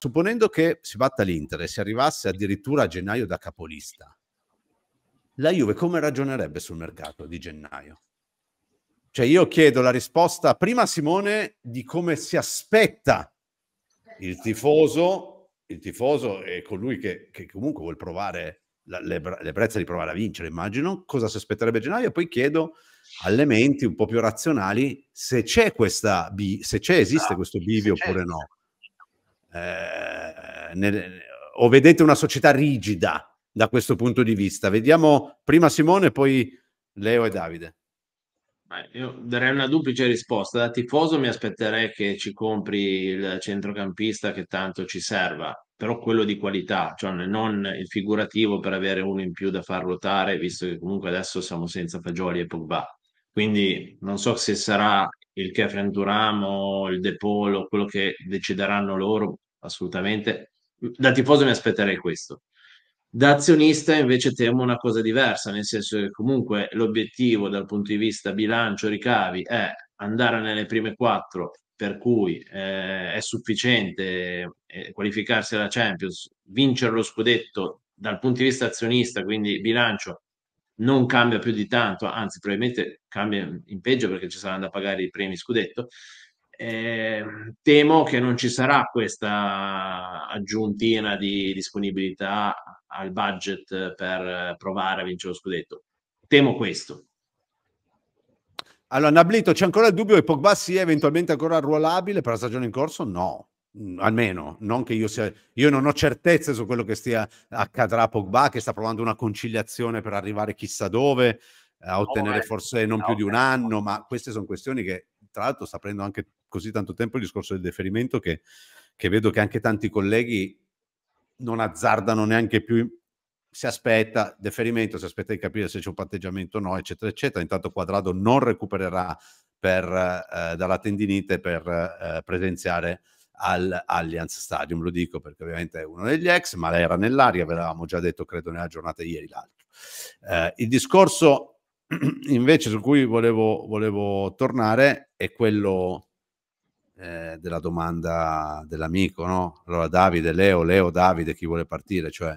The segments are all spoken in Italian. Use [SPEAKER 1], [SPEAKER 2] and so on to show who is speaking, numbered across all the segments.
[SPEAKER 1] Supponendo che si batta l'Inter e si arrivasse addirittura a gennaio da capolista, la Juve come ragionerebbe sul mercato di gennaio? Cioè io chiedo la risposta prima a Simone di come si aspetta il tifoso, il tifoso è colui che, che comunque vuole provare l'ebbrezza le, di provare a vincere, immagino, cosa si aspetterebbe a gennaio e poi chiedo alle menti un po' più razionali se c'è questa, se c'è, esiste ah, questo bivio oppure no eh, nel, o vedete una società rigida da questo punto di vista? Vediamo prima Simone, poi Leo e Davide.
[SPEAKER 2] Io darei una duplice risposta. Da tifoso mi aspetterei che ci compri il centrocampista che tanto ci serva, però quello di qualità, cioè non il figurativo per avere uno in più da far ruotare, visto che comunque adesso siamo senza Fagioli e Pogba. Quindi non so se sarà il Kefren Duramo, il De Polo, quello che decideranno loro, assolutamente. Da tifoso mi aspetterei questo. Da azionista invece temo una cosa diversa, nel senso che comunque l'obiettivo dal punto di vista bilancio ricavi è andare nelle prime quattro, per cui eh, è sufficiente eh, qualificarsi alla Champions, vincere lo scudetto dal punto di vista azionista, quindi bilancio non cambia più di tanto, anzi probabilmente cambia in peggio perché ci saranno da pagare i premi scudetto. Eh, temo che non ci sarà questa aggiuntina di disponibilità al budget per provare a vincere lo scudetto.
[SPEAKER 1] Temo questo. Allora, Nablito, c'è ancora il dubbio che Pogba sia eventualmente ancora ruolabile per la stagione in corso? No. Mm, almeno non che io sia io non ho certezze su quello che stia accadrà a Pogba che sta provando una conciliazione per arrivare chissà dove eh, a ottenere forse non più di un anno ma queste sono questioni che tra l'altro sta prendendo anche così tanto tempo il discorso del deferimento che, che vedo che anche tanti colleghi non azzardano neanche più si aspetta deferimento, si aspetta di capire se c'è un patteggiamento o no, eccetera, eccetera. Intanto Quadrado non recupererà per, eh, dalla tendinite per eh, presenziare all'Allianz Stadium. Lo dico perché ovviamente è uno degli ex, ma era nell'aria, ve l'avevamo già detto credo nella giornata di ieri l'altro. Eh, il discorso invece su cui volevo, volevo tornare è quello eh, della domanda dell'amico, no? Allora Davide, Leo, Leo, Davide, chi vuole partire? Cioè,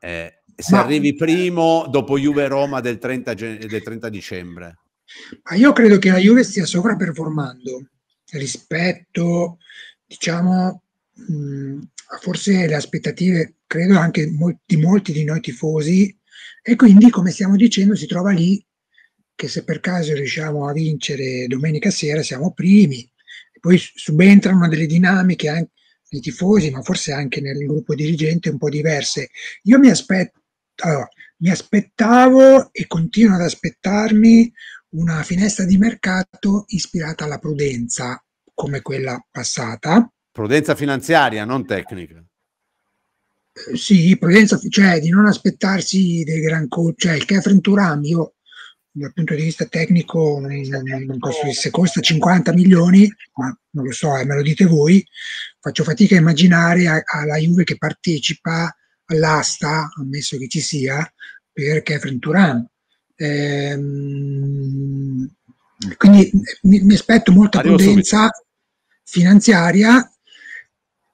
[SPEAKER 1] eh, se ma... arrivi eh, primo dopo Juve-Roma del, del 30 dicembre.
[SPEAKER 3] Ma io credo che la Juve stia sovraperformando rispetto, diciamo, mh, a forse le aspettative, credo anche mol- di molti di noi tifosi, e quindi, come stiamo dicendo, si trova lì che se per caso riusciamo a vincere domenica sera siamo primi, poi subentrano delle dinamiche anche nei tifosi, ma forse anche nel gruppo dirigente un po' diverse. Io mi aspetto, allora, mi aspettavo e continuo ad aspettarmi una finestra di mercato ispirata alla prudenza, come quella passata.
[SPEAKER 1] Prudenza finanziaria, non tecnica.
[SPEAKER 3] Eh, sì, prudenza, cioè di non aspettarsi dei gran colpi, cioè il Catherine Turam, io dal punto di vista tecnico non certo. posso, se costa 50 milioni, ma non lo so, eh, me lo dite voi, faccio fatica a immaginare alla Juve che partecipa all'asta, ammesso che ci sia, per Catherine Turam. Ehm, quindi mi, mi, aspetto molta Arrivo prudenza subito. finanziaria,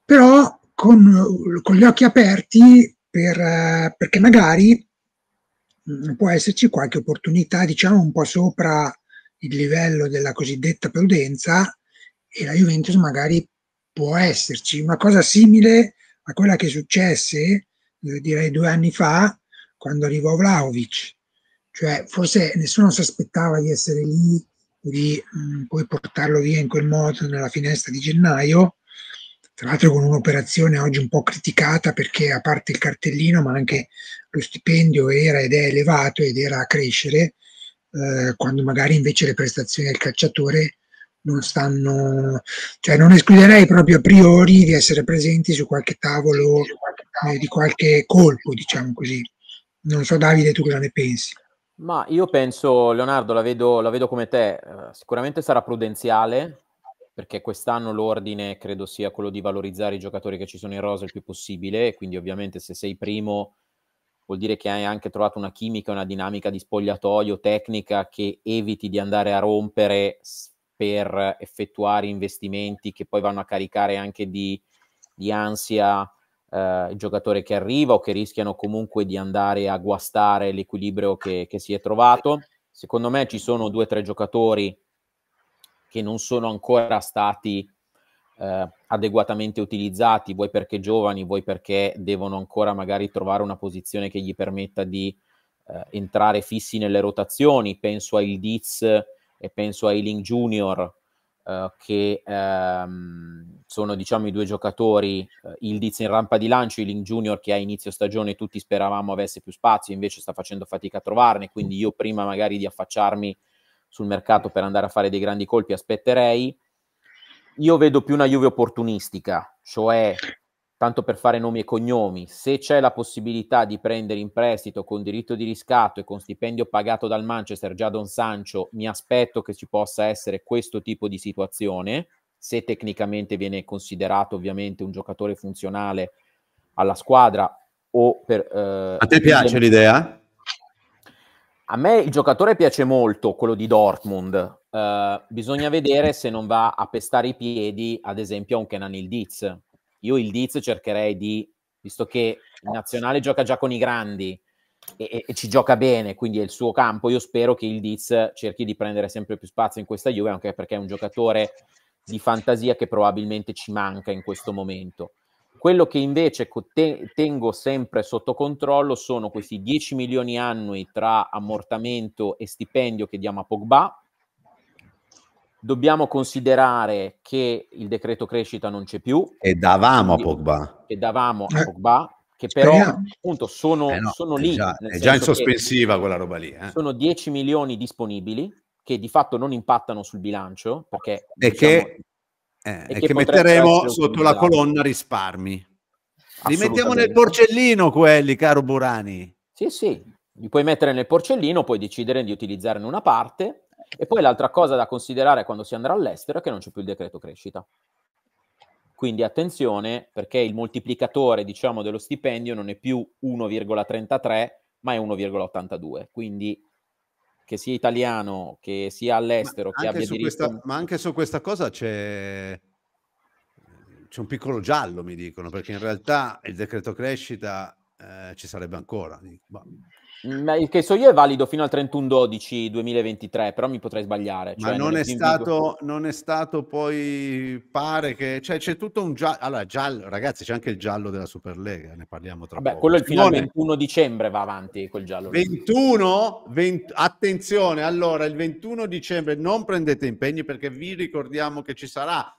[SPEAKER 3] però con, con, gli occhi aperti per, perché magari mm, può esserci qualche opportunità, diciamo un po' sopra il livello della cosiddetta prudenza e la Juventus magari può esserci una cosa simile a quella che successe eh, direi due anni fa quando arrivò Vlaovic cioè, forse nessuno si aspettava di essere lì, di mh, mm, poi portarlo via in quel modo nella finestra di gennaio, tra l'altro con un'operazione oggi un po' criticata perché a parte il cartellino, ma anche lo stipendio era ed è elevato ed era a crescere, eh, quando magari invece le prestazioni del calciatore non stanno, cioè non escluderei proprio a priori di essere presenti su qualche tavolo eh, di qualche colpo, diciamo così. Non so Davide, tu cosa ne pensi?
[SPEAKER 4] Ma io penso, Leonardo, la vedo, la vedo come te, uh, sicuramente sarà prudenziale, perché quest'anno l'ordine credo sia quello di valorizzare i giocatori che ci sono in rosa il più possibile, quindi ovviamente se sei primo vuol dire che hai anche trovato una chimica, una dinamica di spogliatoio, tecnica che eviti di andare a rompere per effettuare investimenti che poi vanno a caricare anche di, di ansia eh, il giocatore che arriva o che rischiano comunque di andare a guastare l'equilibrio che, che si è trovato. Secondo me ci sono due o tre giocatori che non sono ancora stati eh, adeguatamente utilizzati, vuoi perché giovani, vuoi perché devono ancora magari trovare una posizione che gli permetta di eh, entrare fissi nelle rotazioni. Penso a Ildiz e penso a Ealing Junior eh, che ehm, sono diciamo i due giocatori, eh, Ildiz in rampa di lancio, il Link Junior che a inizio stagione tutti speravamo avesse più spazio, invece sta facendo fatica a trovarne, quindi io prima magari di affacciarmi sul mercato per andare a fare dei grandi colpi aspetterei. Io vedo più una Juve opportunistica, cioè tanto per fare nomi e cognomi, se c'è la possibilità di prendere in prestito con diritto di riscatto e con stipendio pagato dal Manchester già Don Sancho, mi aspetto che ci possa essere questo tipo di situazione se tecnicamente viene considerato ovviamente un giocatore funzionale alla squadra o per... Eh, a te piace l'idea? A me il giocatore piace molto, quello di Dortmund. Uh, bisogna vedere se non va a pestare i piedi, ad esempio, a un Kenan il Diz. Io il Diz cercherei di, visto che il nazionale gioca già con i grandi e, e, e, ci gioca bene, quindi è il suo campo, io spero che il Diz cerchi di prendere sempre più spazio in questa Juve, anche perché è un giocatore di fantasia che probabilmente ci manca in questo momento. Quello che invece tengo sempre sotto controllo sono questi 10 milioni annui tra ammortamento e stipendio che diamo a Pogba. Dobbiamo considerare che il decreto crescita non c'è più.
[SPEAKER 1] E davamo a Pogba.
[SPEAKER 4] Che davamo a eh, Pogba, che però appunto sono, eh no, sono lì. È già, è già in sospensiva
[SPEAKER 1] quella roba lì. Eh.
[SPEAKER 4] Sono 10 milioni disponibili che di fatto non impattano sul bilancio, perché... E diciamo, che, eh, e che, che metteremo sotto la colonna
[SPEAKER 1] risparmi. Li mettiamo nel porcellino quelli, caro Burani.
[SPEAKER 4] Sì, sì, li puoi mettere nel porcellino, puoi decidere di utilizzarne una parte. E poi l'altra cosa da considerare quando si andrà all'estero è che non c'è più il decreto crescita. Quindi attenzione perché il moltiplicatore, diciamo, dello stipendio non è più 1,33, ma è 1,82. Quindi che sia italiano, che sia all'estero, ma che abbia diritto... Questa,
[SPEAKER 1] ma anche su questa cosa c'è... c'è un piccolo giallo, mi dicono, perché in realtà il decreto crescita eh, ci sarebbe ancora. Ma
[SPEAKER 4] il che so io è valido fino al 31-12-2023, però mi potrei sbagliare. Cioè Ma non è, stato,
[SPEAKER 1] non è, stato, poi, pare che... Cioè, c'è tutto un giallo... Allora, giallo, ragazzi, c'è anche il giallo della Superlega,
[SPEAKER 4] ne parliamo tra Vabbè, poco. quello è fino al 21 dicembre va avanti quel giallo.
[SPEAKER 1] 21? 20, attenzione, allora, il 21 dicembre non prendete impegni perché vi ricordiamo che ci sarà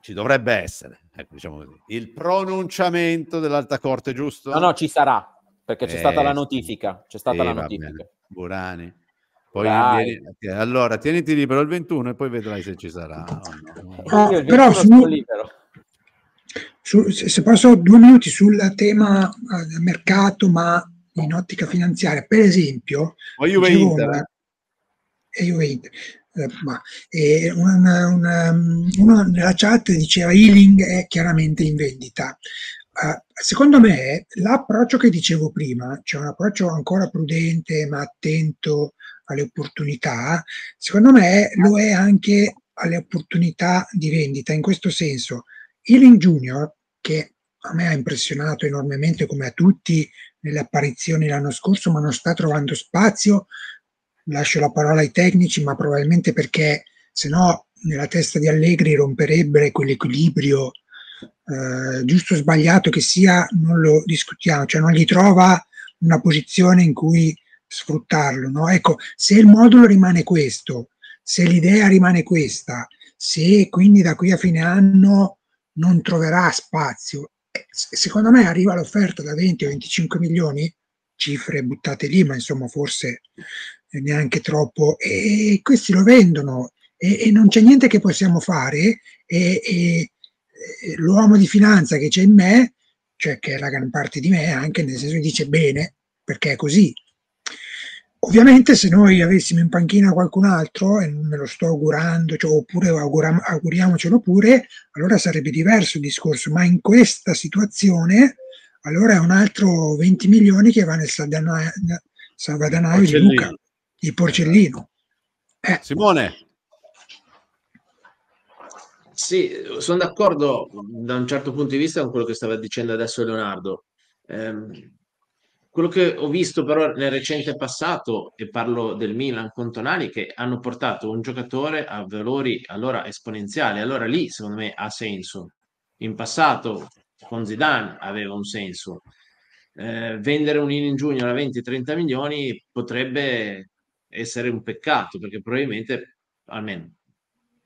[SPEAKER 1] ci dovrebbe essere, ecco, diciamo così, il pronunciamento dell'alta corte, giusto? No, no, ci
[SPEAKER 4] sarà, perché c'è eh, stata la eh, notifica, c'è stata eh, la notifica. Bene.
[SPEAKER 1] Burani. Viene... Eh, allora, tieniti libero il 21 e poi vedrai se ci sarà. Oh, no.
[SPEAKER 2] Ah, però su...
[SPEAKER 1] libero.
[SPEAKER 3] Su, se posso due minuti sul tema eh, mercato, ma in ottica finanziaria, per esempio, o Juve Inter. E eh. Juve Inter. Eh, ma, eh, una, una, mm, uno nella chat diceva Healing è chiaramente in vendita. Eh, secondo me l'approccio che dicevo prima, cioè un approccio ancora prudente ma attento alle opportunità, secondo me lo è anche alle opportunità di vendita. In questo senso, Ealing Junior, che a me ha impressionato enormemente come a tutti nelle apparizioni l'anno scorso, ma non sta trovando spazio, lascio la parola ai tecnici, ma probabilmente perché se no nella testa di Allegri romperebbe quell'equilibrio eh, giusto o sbagliato che sia, non lo discutiamo, cioè non gli trova una posizione in cui sfruttarlo. No? Ecco, se il modulo rimane questo, se l'idea rimane questa, se quindi da qui a fine anno non troverà spazio, eh, secondo me arriva l'offerta da 20 o 25 milioni, cifre buttate lì, ma insomma forse neanche troppo, e questi lo vendono e, e non c'è niente che possiamo fare e, e, eh, l'uomo di finanza che c'è in me, cioè che è la gran parte di me, anche nel senso che dice bene, perché è così. Ovviamente se noi avessimo in panchina qualcun altro, e me lo sto augurando, cioè, oppure augura- auguriamocelo pure, allora sarebbe diverso il discorso, ma in questa situazione allora è un altro 20 milioni che va nel Salvadanaio di Luca, il porcellino. Eh. Simone,
[SPEAKER 2] sì, sono d'accordo da un certo punto di vista con quello che stava dicendo adesso Leonardo. Ehm, quello che ho visto però nel recente passato, e parlo del Milan con Tonali, che hanno portato un giocatore a valori allora esponenziali, allora lì secondo me ha senso. In passato con Zidane aveva un senso. Eh, vendere un in giugno a 20-30 milioni potrebbe essere un peccato perché probabilmente almeno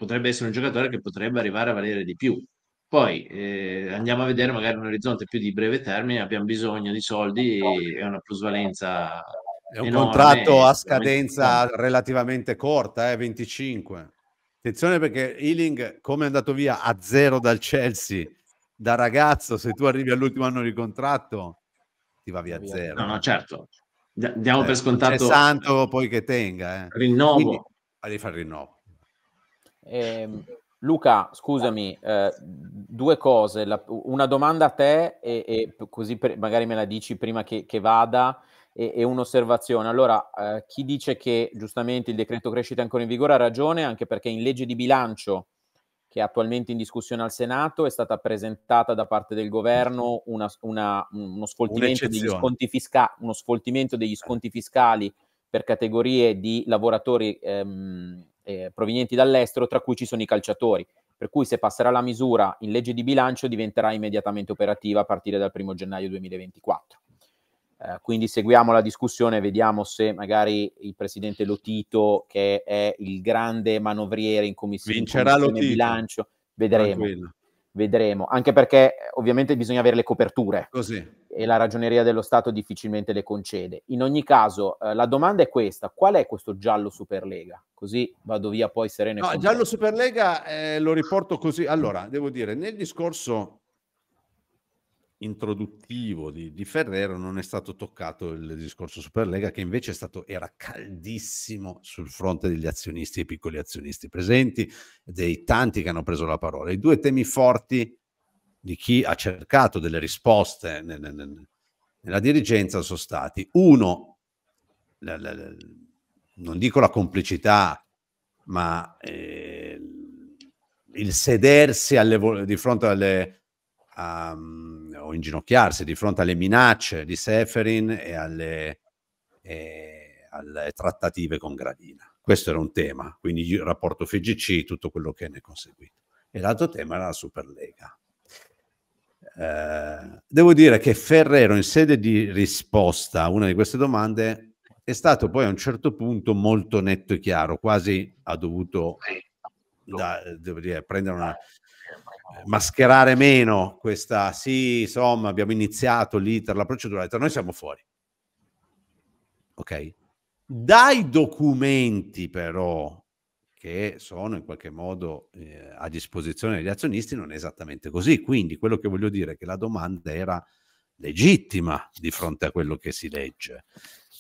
[SPEAKER 2] potrebbe essere un giocatore che potrebbe arrivare a valere di più. Poi eh, andiamo a vedere magari un orizzonte più di breve termine, abbiamo bisogno di soldi e una plusvalenza.
[SPEAKER 1] È un enorme, contratto a scadenza relativamente corta, eh, 25. Attenzione perché Ealing, come è andato via a zero dal Chelsea, da ragazzo, se tu arrivi all'ultimo anno di contratto, ti va via a zero. No, no, certo. diamo eh, per scontato. È santo poi che tenga. Eh. Rinnovo. Quindi,
[SPEAKER 4] devi fare rinnovo. Eh, Luca, scusami, eh, due cose. La, una domanda a te, e, e così per, magari me la dici prima che, che vada, e, e, un'osservazione. Allora, eh, chi dice che giustamente il decreto crescita è ancora in vigore ha ragione, anche perché in legge di bilancio, che è attualmente in discussione al Senato, è stata presentata da parte del governo una, una, uno, sfoltimento fisca- uno, sfoltimento degli sconti fiscali per categorie di lavoratori. Ehm, eh, provenienti dall'estero, tra cui ci sono i calciatori. Per cui se passerà la misura in legge di bilancio diventerà immediatamente operativa a partire dal 1 gennaio 2024. Eh, quindi seguiamo la discussione, vediamo se magari il presidente Lotito, che è il grande manovriere in commissione, Vincerà in commissione Lotito. bilancio, vedremo. Tranquillo vedremo, anche perché eh, ovviamente bisogna avere le coperture Così. e la ragioneria dello Stato difficilmente le concede. In ogni caso, eh, la domanda è questa, qual è questo giallo Superlega? Così vado via poi sereno. No, giallo Superlega eh, lo riporto così. Allora, devo dire, nel discorso
[SPEAKER 1] introduttivo di, di, Ferrero non è stato toccato il discorso Superlega che invece stato, era caldissimo sul fronte degli azionisti e piccoli azionisti presenti dei tanti che hanno preso la parola. I due temi forti di chi ha cercato delle risposte nel, nel, nella dirigenza sono stati uno, la, la, la, non dico la complicità, ma eh, il sedersi alle, di fronte alle a, mm, o inginocchiarsi di fronte alle minacce di Seferin e alle, e alle trattative con Gradina. Questo era un tema, quindi il rapporto FGC, tutto quello che ne è conseguito. E l'altro tema era la Superlega. Eh, devo dire che Ferrero, in sede di risposta a una di queste domande, è stato poi a un certo punto molto netto e chiaro, quasi ha dovuto da, dire, prendere una eh, mascherare meno questa sì, insomma, abbiamo iniziato l'iter, la procedura, l'iter, noi siamo fuori. Ok? Dai documenti però che sono in qualche modo eh, a disposizione degli azionisti non è esattamente così, quindi quello che voglio dire è che la domanda era legittima di fronte a quello che si legge.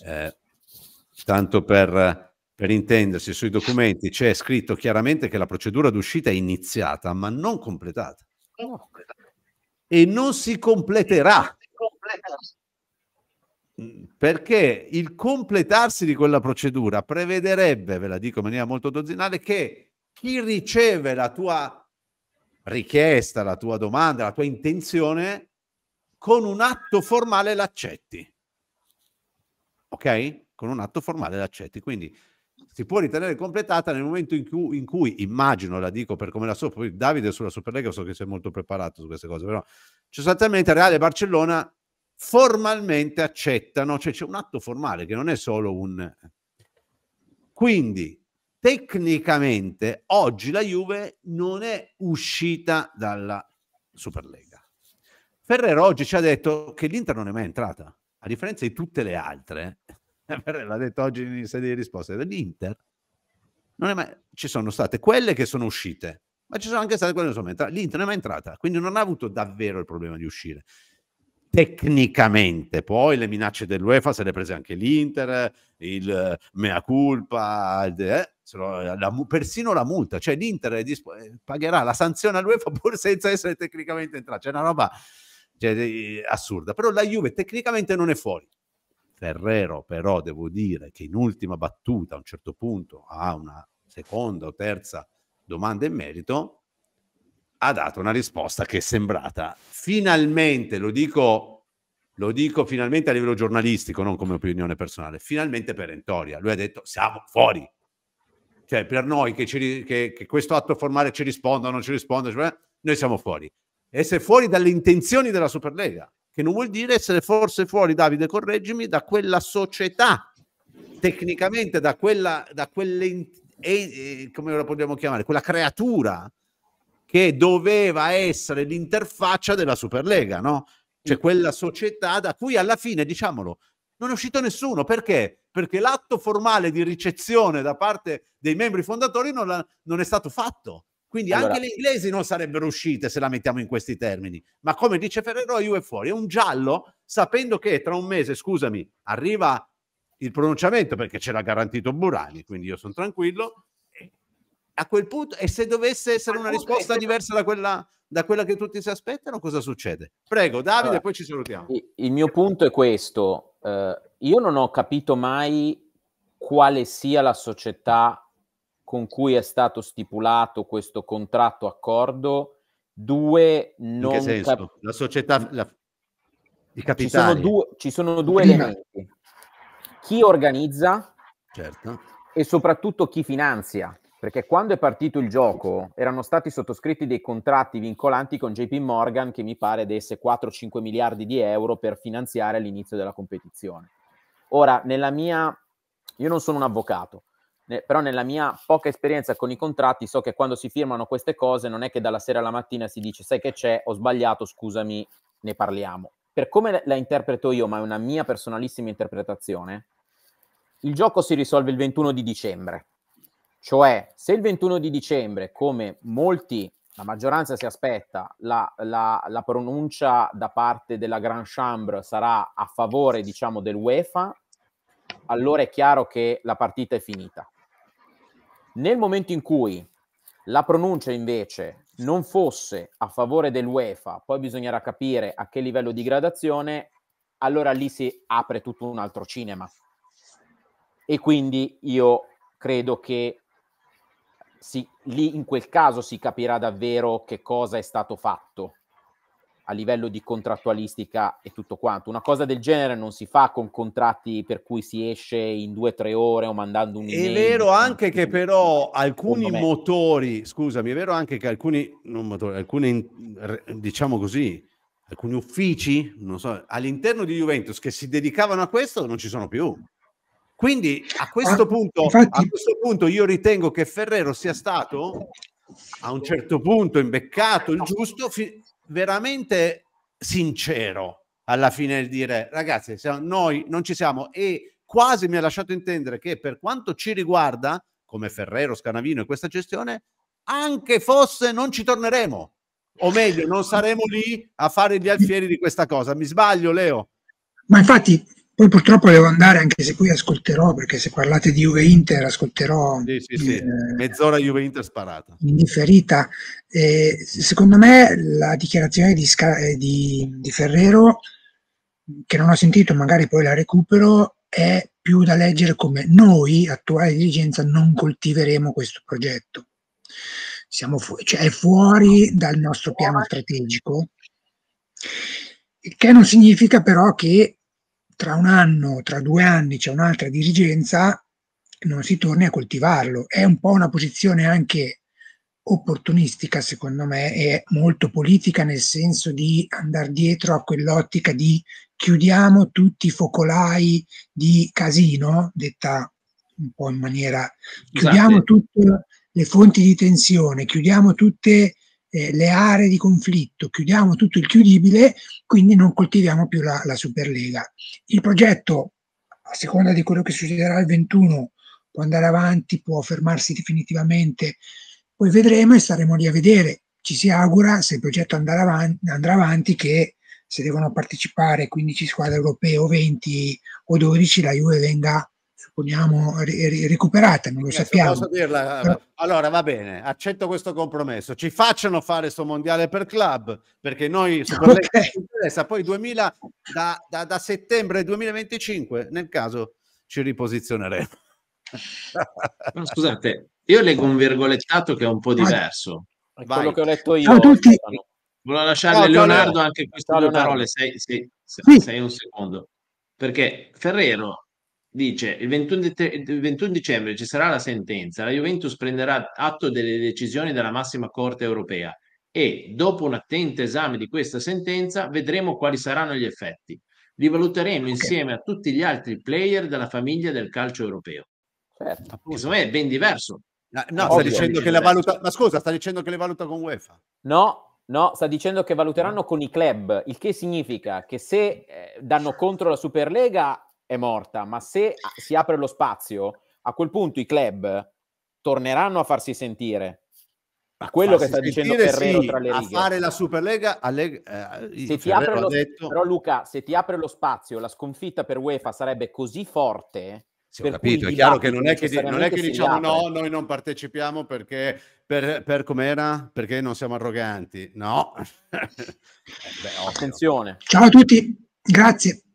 [SPEAKER 1] Eh, tanto per per intendersi, sui documenti c'è scritto chiaramente che la procedura d'uscita è iniziata, ma non completata. E non si completerà. Mm, perché il completarsi di quella procedura prevederebbe, ve la dico in maniera molto dozzinale, che chi riceve la tua richiesta, la tua domanda, la tua intenzione, con un atto formale l'accetti. Ok? Con un atto formale l'accetti. Quindi si può ritenere completata nel momento in cui, in cui, immagino, la dico per come la so, poi Davide sulla Superlega so che sei molto preparato su queste cose, però sostanzialmente Reale e Barcellona formalmente accettano, cioè c'è un atto formale che non è solo un... Quindi tecnicamente oggi la Juve non è uscita dalla Superlega. Ferrero oggi ci ha detto che l'Inter non è mai entrata, a differenza di tutte le altre l'ha detto oggi in sede di risposta, dell'Inter. Mai... Ci sono state quelle che sono uscite, ma ci sono anche state quelle che sono entrate. L'Inter non è mai entrata, quindi non ha avuto davvero il problema di uscire. Tecnicamente, poi le minacce dell'UEFA se le prese anche l'Inter, il mea culpa, eh, la, persino la multa, cioè l'Inter dispo- eh, pagherà la sanzione all'UEFA pur senza essere tecnicamente entrata. C'è cioè una roba cioè, eh, assurda, però la Juve tecnicamente non è fuori Ferrero però devo dire che in ultima battuta a un certo punto a una seconda o terza domanda in merito ha dato una risposta che è sembrata finalmente, lo dico, lo dico finalmente a livello giornalistico, non come opinione personale, finalmente perentoria. Lui ha detto siamo fuori. Cioè per noi che, ci, che, che questo atto formale ci risponda o non ci risponda, noi siamo fuori. E se fuori dalle intenzioni della Superlega che non vuol dire essere forse fuori, Davide, correggimi, da quella società, tecnicamente da quella, da quelle, come la vogliamo chiamare, quella creatura che doveva essere l'interfaccia della Superlega, no? Cioè mm. quella società da cui alla fine, diciamolo, non è uscito nessuno. Perché? Perché l'atto formale di ricezione da parte dei membri fondatori non, non è stato fatto. Quindi allora, anche le inglesi non sarebbero uscite se la mettiamo in questi termini. Ma come dice Ferrero, io è fuori. È un giallo, sapendo che tra un mese, scusami, arriva il pronunciamento perché ce l'ha garantito Burani, quindi io sono tranquillo. A quel punto, e se dovesse essere una risposta diversa da quella, da quella che tutti si aspettano, cosa succede?
[SPEAKER 4] Prego, Davide, allora, poi ci salutiamo. Il mio punto è questo. Uh, io non ho capito mai quale sia la società con cui è stato stipulato questo contratto accordo, due non... In che senso? Cap- la società... La... I capitali. Ci sono due, ci sono due elementi. Chi organizza certo. e soprattutto chi finanzia. Perché quando è partito il gioco erano stati sottoscritti dei contratti vincolanti con JP Morgan che mi pare desse 4-5 miliardi di euro per finanziare l'inizio della competizione. Ora, nella mia... Io non sono un avvocato, ne, però nella mia poca esperienza con i contratti so che quando si firmano queste cose non è che dalla sera alla mattina si dice sai che c'è, ho sbagliato, scusami, ne parliamo. Per come la interpreto io, ma è una mia personalissima interpretazione, il gioco si risolve il 21 di dicembre. Cioè, se il 21 di dicembre, come molti, la maggioranza si aspetta, la, la, la pronuncia da parte della Grand Chambre sarà a favore, diciamo, dell'UEFA, allora è chiaro che la partita è finita. Nel momento in cui la pronuncia invece non fosse a favore dell'UEFA, poi bisognerà capire a che livello di gradazione, allora lì si apre tutto un altro cinema. E quindi io credo che si, lì in quel caso si capirà davvero che cosa è stato fatto a livello di contrattualistica e tutto quanto. Una cosa del genere non si fa con contratti per cui si esce in due o tre ore o mandando un È vero anche che però
[SPEAKER 1] alcuni motori, scusami, è vero anche che alcuni, non motori, alcuni, diciamo così, alcuni uffici, non so, all'interno di Juventus che si dedicavano a questo non ci sono più. Quindi a questo, ah, punto, infatti... a questo punto io ritengo che Ferrero sia stato a un certo punto imbeccato il giusto fi- veramente sincero alla fine nel dire ragazzi, noi non ci siamo e quasi mi ha lasciato intendere che per quanto ci riguarda, come Ferrero, Scanavino e questa gestione, anche fosse non ci torneremo. O meglio, non saremo lì a fare gli alfieri di questa cosa. Mi sbaglio, Leo?
[SPEAKER 3] Ma infatti poi purtroppo devo andare anche se qui ascolterò, perché se parlate di Juve Inter ascolterò
[SPEAKER 1] sì, sì, sì. Eh, mezz'ora Juve Inter sparata.
[SPEAKER 3] Indifferita. Eh, secondo me la dichiarazione di, Sca- eh, di, di Ferrero, che non ho sentito, magari poi la recupero, è più da leggere come noi, attuale dirigenza, non coltiveremo questo progetto. Siamo fu- cioè è fuori dal nostro piano strategico, che non significa però che tra un anno, tra due anni c'è un'altra dirigenza, non si torni a coltivarlo. È un po' una posizione anche opportunistica, secondo me, è molto politica nel senso di andare dietro a quell'ottica di chiudiamo tutti i focolai di casino, detta un po' in maniera, esatto. chiudiamo esatto. tutte le fonti di tensione, chiudiamo tutte eh, le aree di conflitto, chiudiamo tutto il chiudibile, quindi non coltiviamo più la, la Superlega. Il progetto, a seconda di quello che succederà il 21, può andare avanti, può fermarsi definitivamente, poi vedremo e staremo lì a vedere. Ci si augura, se il progetto andrà avanti, andrà avanti che se devono partecipare 15 squadre europee o 20 o 12, la Juve venga supponiamo, ri- recuperata, non lo eh, sappiamo.
[SPEAKER 1] Però... Allora va bene, accetto questo compromesso. Ci facciano fare questo mondiale per club, perché noi su okay. ci interessa. Poi 2000, da, da, da settembre 2025, nel caso, ci riposizioneremo.
[SPEAKER 2] No, scusate, io leggo un virgolettato che è un po' diverso. È quello che ho letto io. Ciao a tutti. Volevo lasciarle no, Leonardo anche queste due parole, sei, sei, sei, sì. sei un secondo. Perché Ferrero dice il 21, il 21 dicembre ci sarà la sentenza, la Juventus prenderà atto delle decisioni della massima corte europea e dopo un attento esame di questa sentenza vedremo quali saranno gli effetti. Li valuteremo okay. insieme a tutti gli altri player della famiglia
[SPEAKER 4] del calcio europeo. Certo. Secondo me è ben diverso. No, no sta dicendo che la valuta... Ma scusa, sta dicendo che le valuta con UEFA? No, No, sta dicendo che valuteranno con i club, il che significa che se eh, danno contro la Superlega è morta, ma se si apre lo spazio, a quel punto i club torneranno a farsi sentire. Ma quello che sta dicendo Ferrero sì, tra le righe. A fare la Superlega a leg- eh, se ti apre lo, detto... Però Luca, se ti apre lo spazio, la sconfitta per UEFA sarebbe così forte sì, ho capito, è chiaro che non è che, non è che diciamo no, noi non partecipiamo perché
[SPEAKER 1] per, per era, Perché non siamo arroganti. No. Eh, beh, Attenzione.
[SPEAKER 3] Ciao a tutti, grazie.